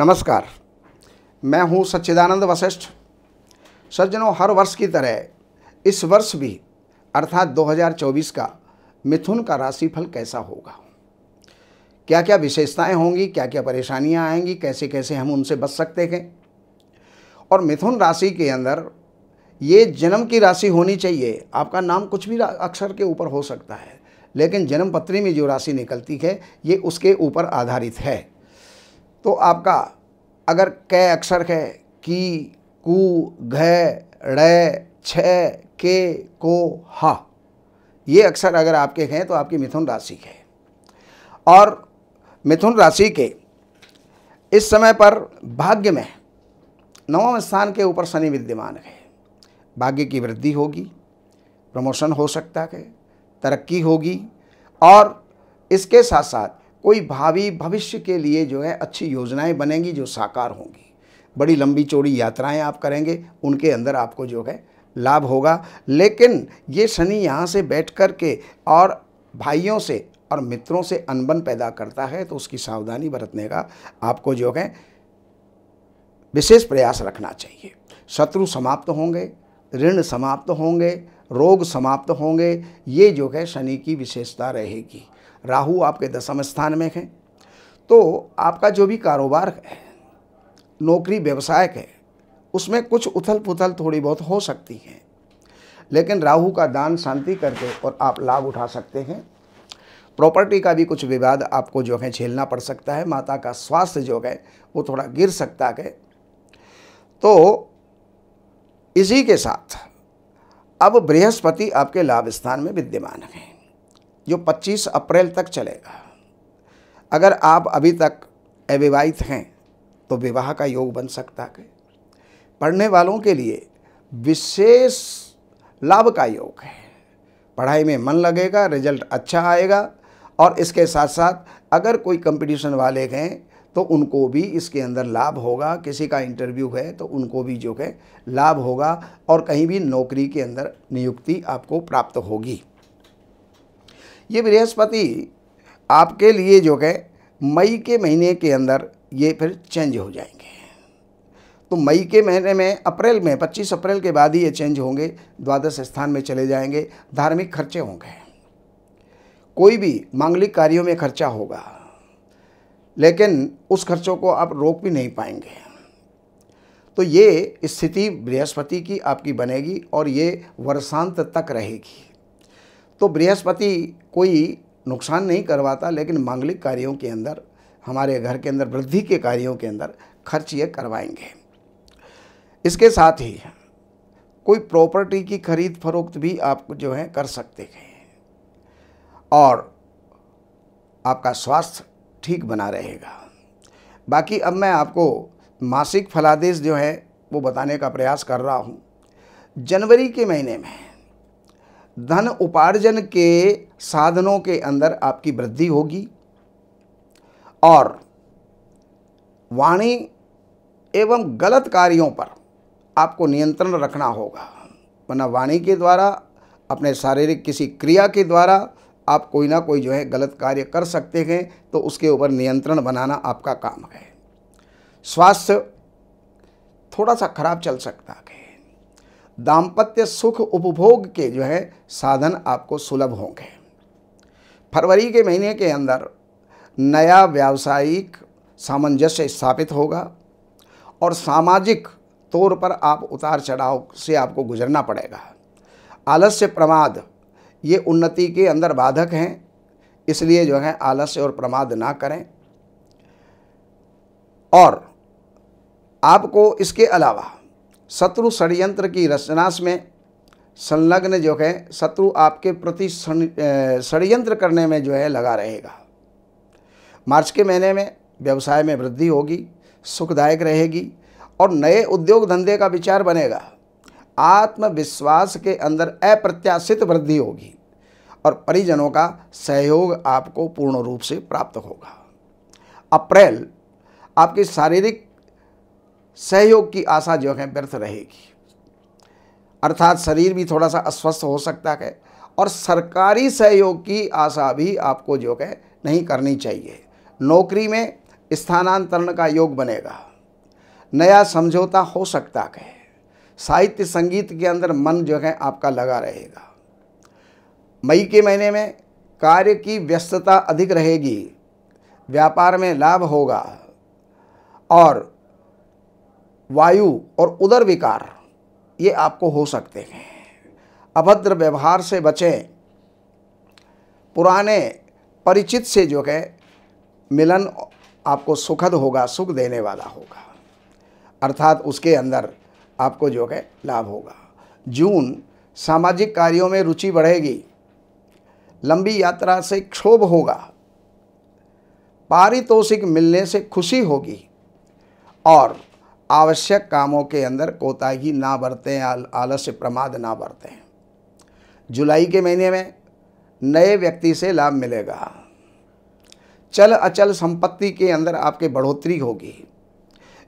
नमस्कार मैं हूं सच्चिदानंद वशिष्ठ सज्जनों हर वर्ष की तरह इस वर्ष भी अर्थात 2024 का मिथुन का राशिफल कैसा होगा क्या क्या विशेषताएं होंगी क्या क्या परेशानियां आएंगी कैसे कैसे हम उनसे बच सकते हैं और मिथुन राशि के अंदर ये जन्म की राशि होनी चाहिए आपका नाम कुछ भी अक्षर के ऊपर हो सकता है लेकिन जन्म पत्री में जो राशि निकलती है ये उसके ऊपर आधारित है तो आपका अगर क अक्षर है की कु घ छ के को हा ये अक्षर अगर आपके हैं तो आपकी मिथुन राशि के है और मिथुन राशि के इस समय पर भाग्य में नवम स्थान के ऊपर शनि विद्यमान है भाग्य की वृद्धि होगी प्रमोशन हो सकता है तरक्की होगी और इसके साथ साथ कोई भावी भविष्य के लिए जो है अच्छी योजनाएं बनेंगी जो साकार होंगी बड़ी लंबी चौड़ी यात्राएं आप करेंगे उनके अंदर आपको जो है लाभ होगा लेकिन ये शनि यहाँ से बैठ कर के और भाइयों से और मित्रों से अनबन पैदा करता है तो उसकी सावधानी बरतने का आपको जो है विशेष प्रयास रखना चाहिए शत्रु समाप्त होंगे ऋण समाप्त होंगे रोग समाप्त होंगे ये जो है शनि की विशेषता रहेगी राहु आपके दसम स्थान में है तो आपका जो भी कारोबार है नौकरी व्यवसाय है उसमें कुछ उथल पुथल थोड़ी बहुत हो सकती है लेकिन राहु का दान शांति करके और आप लाभ उठा सकते हैं प्रॉपर्टी का भी कुछ विवाद आपको जो है झेलना पड़ सकता है माता का स्वास्थ्य जो है वो थोड़ा गिर सकता है तो इसी के साथ अब बृहस्पति आपके लाभ स्थान में विद्यमान है जो 25 अप्रैल तक चलेगा अगर आप अभी तक अविवाहित हैं तो विवाह का योग बन सकता है पढ़ने वालों के लिए विशेष लाभ का योग है पढ़ाई में मन लगेगा रिजल्ट अच्छा आएगा और इसके साथ साथ अगर कोई कंपटीशन वाले हैं तो उनको भी इसके अंदर लाभ होगा किसी का इंटरव्यू है तो उनको भी जो है लाभ होगा और कहीं भी नौकरी के अंदर नियुक्ति आपको प्राप्त होगी ये बृहस्पति आपके लिए जो है मई के महीने के अंदर ये फिर चेंज हो जाएंगे तो मई के महीने में अप्रैल में 25 अप्रैल के बाद ही ये चेंज होंगे द्वादश स्थान में चले जाएंगे धार्मिक खर्चे होंगे कोई भी मांगलिक कार्यों में खर्चा होगा लेकिन उस खर्चों को आप रोक भी नहीं पाएंगे तो ये स्थिति बृहस्पति की आपकी बनेगी और ये वर्षांत तक रहेगी तो बृहस्पति कोई नुकसान नहीं करवाता लेकिन मांगलिक कार्यों के अंदर हमारे घर के अंदर वृद्धि के कार्यों के अंदर खर्च ये करवाएंगे इसके साथ ही कोई प्रॉपर्टी की खरीद फरोख्त भी आप जो है कर सकते हैं और आपका स्वास्थ्य ठीक बना रहेगा बाकी अब मैं आपको मासिक फलादेश जो है वो बताने का प्रयास कर रहा हूँ जनवरी के महीने में धन उपार्जन के साधनों के अंदर आपकी वृद्धि होगी और वाणी एवं गलत कार्यों पर आपको नियंत्रण रखना होगा वरना वाणी के द्वारा अपने शारीरिक किसी क्रिया के द्वारा आप कोई ना कोई जो है गलत कार्य कर सकते हैं तो उसके ऊपर नियंत्रण बनाना आपका काम है स्वास्थ्य थोड़ा सा खराब चल सकता है दाम्पत्य सुख उपभोग के जो है साधन आपको सुलभ होंगे फरवरी के महीने के अंदर नया व्यावसायिक सामंजस्य स्थापित होगा और सामाजिक तौर पर आप उतार चढ़ाव से आपको गुजरना पड़ेगा आलस्य प्रमाद ये उन्नति के अंदर बाधक हैं इसलिए जो है आलस्य और प्रमाद ना करें और आपको इसके अलावा शत्रु षडयंत्र की रचनाश में संलग्न जो है शत्रु आपके प्रति षडयंत्र करने में जो है लगा रहेगा मार्च के महीने में व्यवसाय में वृद्धि होगी सुखदायक रहेगी और नए उद्योग धंधे का विचार बनेगा आत्मविश्वास के अंदर अप्रत्याशित वृद्धि होगी और परिजनों का सहयोग आपको पूर्ण रूप से प्राप्त होगा अप्रैल आपकी शारीरिक सहयोग की आशा जो है व्यर्थ रहेगी अर्थात शरीर भी थोड़ा सा अस्वस्थ हो सकता है और सरकारी सहयोग की आशा भी आपको जो है नहीं करनी चाहिए नौकरी में स्थानांतरण का योग बनेगा नया समझौता हो सकता है साहित्य संगीत के अंदर मन जो है आपका लगा रहेगा मई के महीने में कार्य की व्यस्तता अधिक रहेगी व्यापार में लाभ होगा और वायु और उदर विकार ये आपको हो सकते हैं अभद्र व्यवहार से बचें पुराने परिचित से जो है मिलन आपको सुखद होगा सुख देने वाला होगा अर्थात उसके अंदर आपको जो है लाभ होगा जून सामाजिक कार्यों में रुचि बढ़ेगी लंबी यात्रा से क्षोभ होगा पारितोषिक मिलने से खुशी होगी और आवश्यक कामों के अंदर कोताही ना बरतें आलस्य प्रमाद ना बरतें जुलाई के महीने में नए व्यक्ति से लाभ मिलेगा चल अचल संपत्ति के अंदर आपके बढ़ोतरी होगी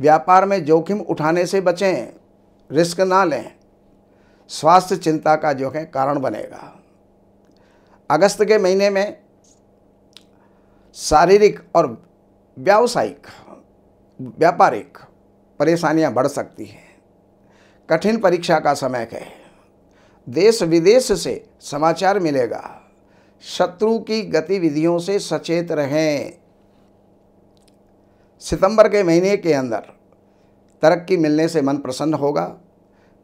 व्यापार में जोखिम उठाने से बचें रिस्क ना लें स्वास्थ्य चिंता का जो है कारण बनेगा अगस्त के महीने में शारीरिक और व्यावसायिक व्यापारिक परेशानियां बढ़ सकती हैं कठिन परीक्षा का समय है देश विदेश से समाचार मिलेगा शत्रु की गतिविधियों से सचेत रहें सितंबर के महीने के अंदर तरक्की मिलने से मन प्रसन्न होगा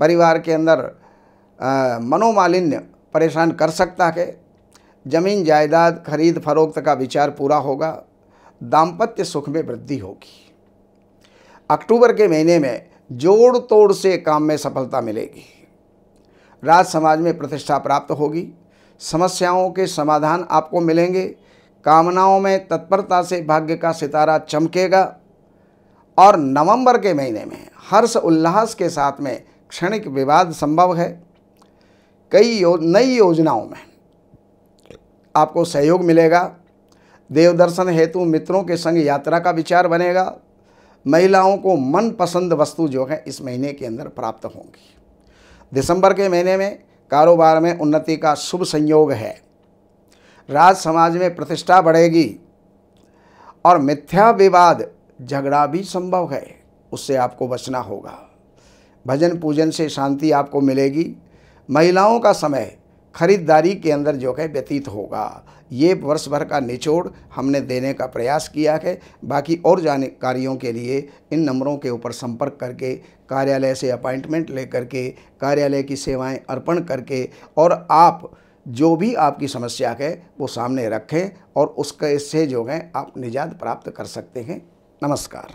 परिवार के अंदर मनोमालिन्य परेशान कर सकता है जमीन जायदाद खरीद फरोख्त का विचार पूरा होगा दाम्पत्य सुख में वृद्धि होगी अक्टूबर के महीने में जोड़ तोड़ से काम में सफलता मिलेगी राज समाज में प्रतिष्ठा प्राप्त होगी समस्याओं के समाधान आपको मिलेंगे कामनाओं में तत्परता से भाग्य का सितारा चमकेगा और नवंबर के महीने में हर्ष उल्लास के साथ में क्षणिक विवाद संभव है कई यो, नई योजनाओं में आपको सहयोग मिलेगा देवदर्शन हेतु मित्रों के संग यात्रा का विचार बनेगा महिलाओं को मनपसंद वस्तु जो है इस महीने के अंदर प्राप्त होंगी दिसंबर के महीने में कारोबार में उन्नति का शुभ संयोग है राज समाज में प्रतिष्ठा बढ़ेगी और मिथ्या विवाद झगड़ा भी संभव है उससे आपको बचना होगा भजन पूजन से शांति आपको मिलेगी महिलाओं का समय खरीदारी के अंदर जो है व्यतीत होगा ये वर्ष भर का निचोड़ हमने देने का प्रयास किया है बाकी और जानकारियों के लिए इन नंबरों के ऊपर संपर्क करके कार्यालय से अपॉइंटमेंट ले करके कार्यालय की सेवाएं अर्पण करके और आप जो भी आपकी समस्या है वो सामने रखें और उसके से जो है आप निजात प्राप्त कर सकते हैं नमस्कार